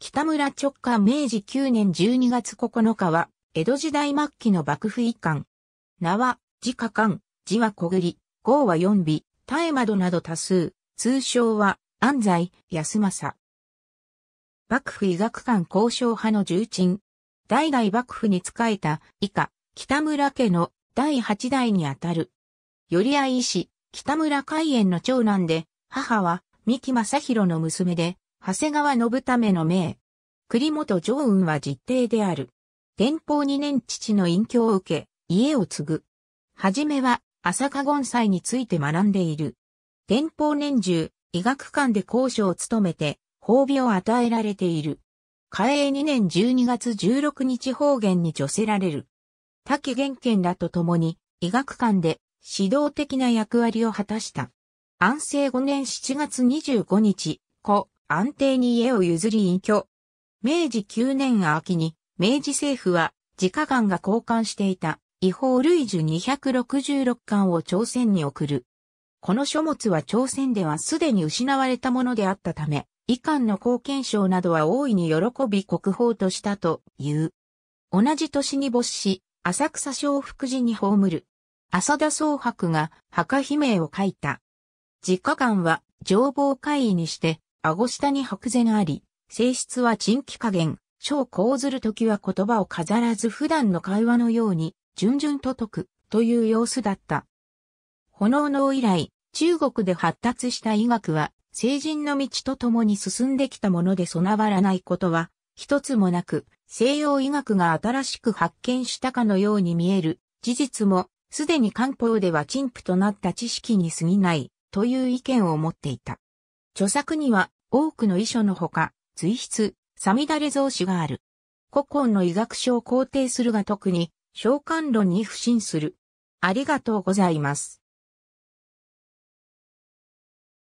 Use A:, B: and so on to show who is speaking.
A: 北村直下明治9年12月9日は、江戸時代末期の幕府一貫。名は、自家官、字は小栗、号は四尾、大窓など多数、通称は、安西、安政。幕府医学官交渉派の重鎮。代々幕府に仕えた、以下、北村家の第八代にあたる。寄合医師、北村海縁の長男で、母は、三木正宏の娘で、長谷川信為の命。栗本常雲は実弟である。天保2年父の隠居を受け、家を継ぐ。はじめは、朝香盆祭について学んでいる。天保年中、医学館で講師を務めて、褒美を与えられている。嘉永2年12月16日方言に除せられる。滝玄健らと共に、医学館で指導的な役割を果たした。安政5年7月25日、故、安定に家を譲り隠居。明治9年秋に、明治政府は、自家官が交換していた、違法類樹266巻を朝鮮に送る。この書物は朝鮮ではすでに失われたものであったため、以憾の貢献賞などは大いに喜び国宝としたという。同じ年に没し、浅草昭福寺に葬る。浅田宗白が墓碑銘を書いた。自家官は情報会議にして顎下に白膳あり、性質は沈気加減、章講ずるときは言葉を飾らず普段の会話のように、順々と解く、という様子だった。炎の以来、中国で発達した医学は、成人の道と共に進んできたもので備わらないことは、一つもなく、西洋医学が新しく発見したかのように見える、事実も、すでに漢方では陳腐となった知識に過ぎない、という意見を持っていた。著作には、多くの遺書のほか、随筆、さみだれ増資がある。古今の医学書を肯定するが特に、召喚論に不信する。ありがとうございます。